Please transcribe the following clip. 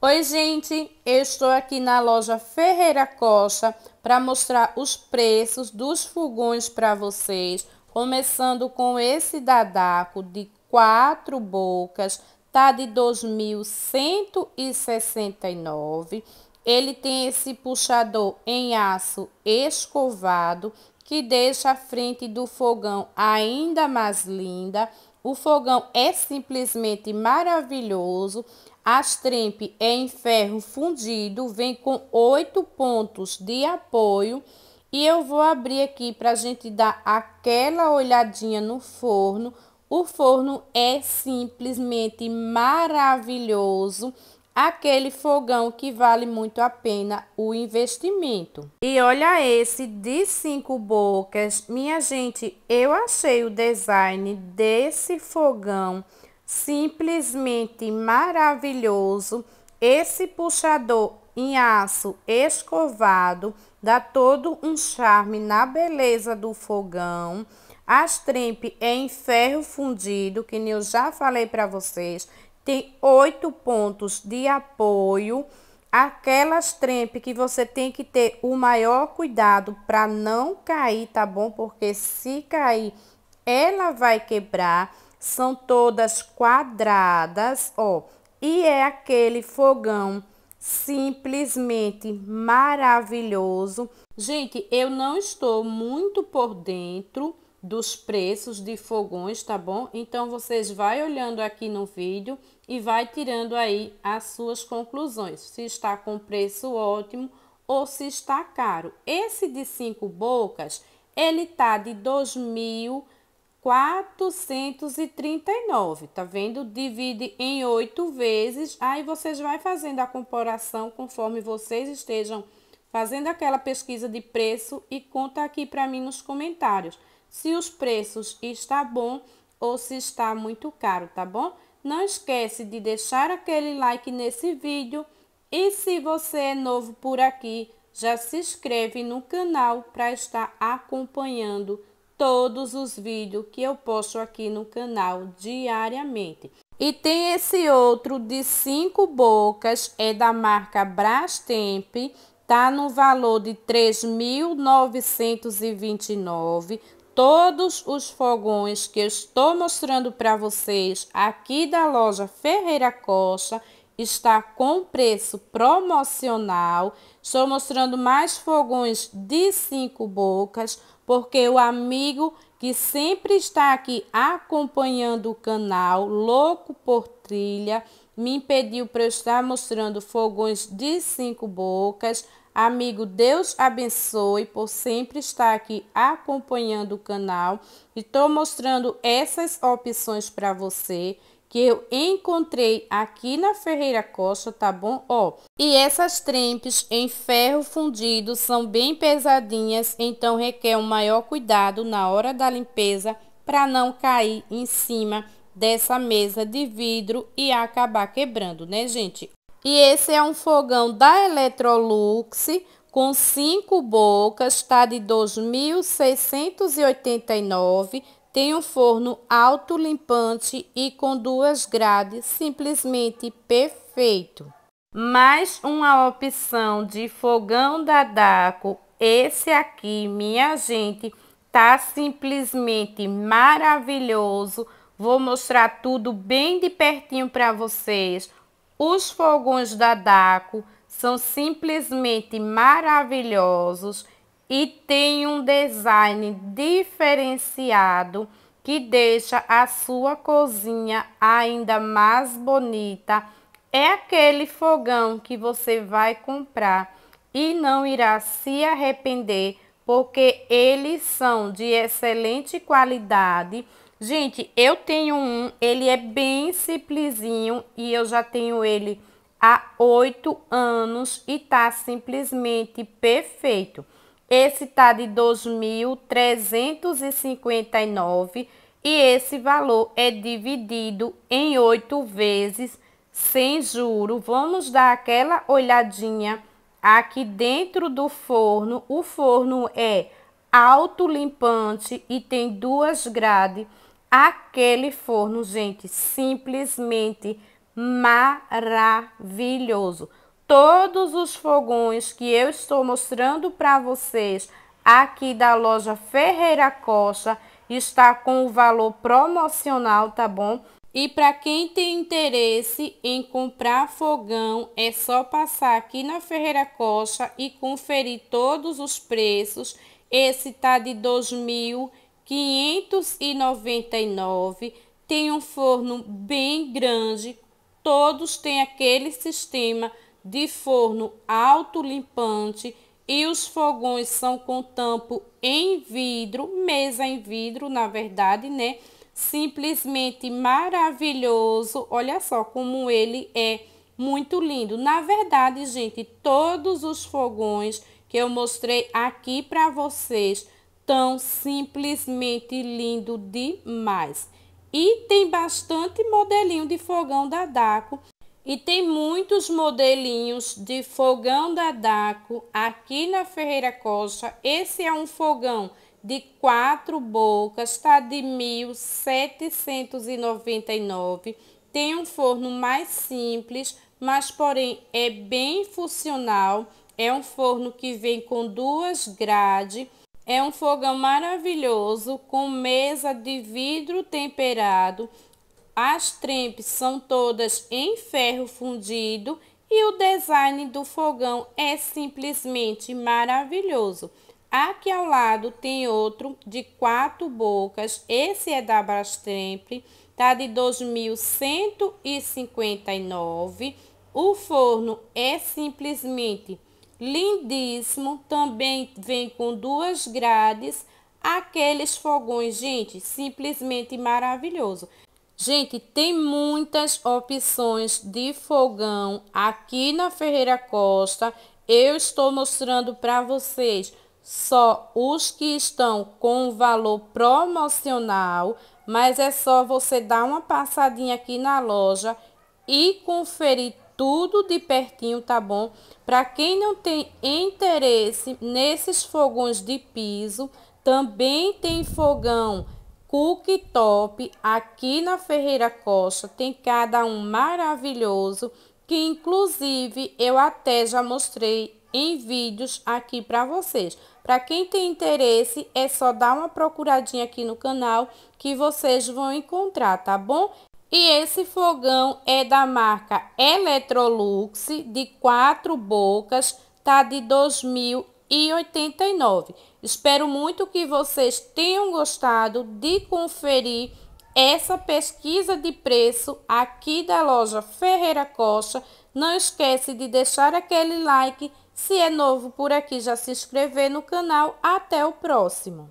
Oi, gente! Eu estou aqui na loja Ferreira Costa para mostrar os preços dos fogões para vocês, começando com esse dadaco de quatro bocas, tá de 2.169. Ele tem esse puxador em aço escovado que deixa a frente do fogão ainda mais linda. O fogão é simplesmente maravilhoso as trempe é em ferro fundido, vem com oito pontos de apoio. E eu vou abrir aqui para a gente dar aquela olhadinha no forno. O forno é simplesmente maravilhoso aquele fogão que vale muito a pena o investimento. E olha esse de cinco bocas. Minha gente, eu achei o design desse fogão simplesmente maravilhoso. Esse puxador em aço escovado dá todo um charme na beleza do fogão. As trempe é em ferro fundido, que eu já falei para vocês, tem oito pontos de apoio. Aquelas trempe que você tem que ter o maior cuidado para não cair, tá bom? Porque se cair, ela vai quebrar são todas quadradas, ó. E é aquele fogão simplesmente maravilhoso. Gente, eu não estou muito por dentro dos preços de fogões, tá bom? Então vocês vai olhando aqui no vídeo e vai tirando aí as suas conclusões. Se está com preço ótimo ou se está caro. Esse de cinco bocas, ele tá de 2000 439, tá vendo? Divide em oito vezes, aí vocês vai fazendo a comparação conforme vocês estejam fazendo aquela pesquisa de preço e conta aqui para mim nos comentários se os preços está bom ou se está muito caro, tá bom? Não esquece de deixar aquele like nesse vídeo e se você é novo por aqui, já se inscreve no canal para estar acompanhando todos os vídeos que eu posto aqui no canal diariamente. E tem esse outro de cinco bocas, é da marca Brastemp, tá no valor de 3.929. Todos os fogões que eu estou mostrando para vocês aqui da loja Ferreira Costa está com preço promocional. Estou mostrando mais fogões de cinco bocas, porque o amigo que sempre está aqui acompanhando o canal, louco por trilha, me pediu para eu estar mostrando fogões de cinco bocas. Amigo, Deus abençoe por sempre estar aqui acompanhando o canal. E estou mostrando essas opções para você que eu encontrei aqui na Ferreira Costa, tá bom? Ó, e essas trempes em ferro fundido são bem pesadinhas, então requer um maior cuidado na hora da limpeza para não cair em cima dessa mesa de vidro e acabar quebrando, né, gente? E esse é um fogão da Electrolux com cinco bocas, tá de 2.689 tem um forno autolimpante e com duas grades, simplesmente perfeito. Mais uma opção de fogão da Daco. Esse aqui, minha gente, tá simplesmente maravilhoso. Vou mostrar tudo bem de pertinho para vocês. Os fogões da Daco são simplesmente maravilhosos e tem um design diferenciado que deixa a sua cozinha ainda mais bonita. É aquele fogão que você vai comprar e não irá se arrepender, porque eles são de excelente qualidade. Gente, eu tenho um, ele é bem simplesinho e eu já tenho ele há oito anos e tá simplesmente perfeito. Esse tá de 2.359 e esse valor é dividido em oito vezes sem juro. Vamos dar aquela olhadinha aqui dentro do forno. O forno é autolimpante e tem duas grades. Aquele forno, gente, simplesmente maravilhoso todos os fogões que eu estou mostrando para vocês aqui da loja Ferreira Costa está com o valor promocional, tá bom? E para quem tem interesse em comprar fogão, é só passar aqui na Ferreira Costa e conferir todos os preços. Esse tá de 2.599, tem um forno bem grande, todos têm aquele sistema de forno autolimpante e os fogões são com tampo em vidro, mesa em vidro, na verdade, né? Simplesmente maravilhoso. Olha só como ele é muito lindo. Na verdade, gente, todos os fogões que eu mostrei aqui para vocês estão simplesmente lindo demais. E tem bastante modelinho de fogão da Daco e tem muitos modelinhos de fogão da Daco aqui na Ferreira Costa. Esse é um fogão de quatro bocas, está de 1.799. Tem um forno mais simples, mas porém é bem funcional. É um forno que vem com duas grades. É um fogão maravilhoso com mesa de vidro temperado as trempes são todas em ferro fundido e o design do fogão é simplesmente maravilhoso. Aqui ao lado tem outro de quatro bocas, esse é da Brastemp, tá de 2.159. O forno é simplesmente lindíssimo, também vem com duas grades. Aqueles fogões, gente, simplesmente maravilhoso. Gente, tem muitas opções de fogão aqui na Ferreira Costa. Eu estou mostrando para vocês só os que estão com valor promocional, mas é só você dar uma passadinha aqui na loja e conferir tudo de pertinho, tá bom? Para quem não tem interesse nesses fogões de piso, também tem fogão cooktop aqui na Ferreira Costa tem cada um maravilhoso que inclusive eu até já mostrei em vídeos aqui para vocês. Para quem tem interesse, é só dar uma procuradinha aqui no canal que vocês vão encontrar, tá bom? E esse fogão é da marca Electrolux, de quatro bocas, tá de 2089. Espero muito que vocês tenham gostado de conferir essa pesquisa de preço aqui da loja Ferreira Costa. Não esquece de deixar aquele like. Se é novo por aqui, já se inscrever no canal. Até o próximo!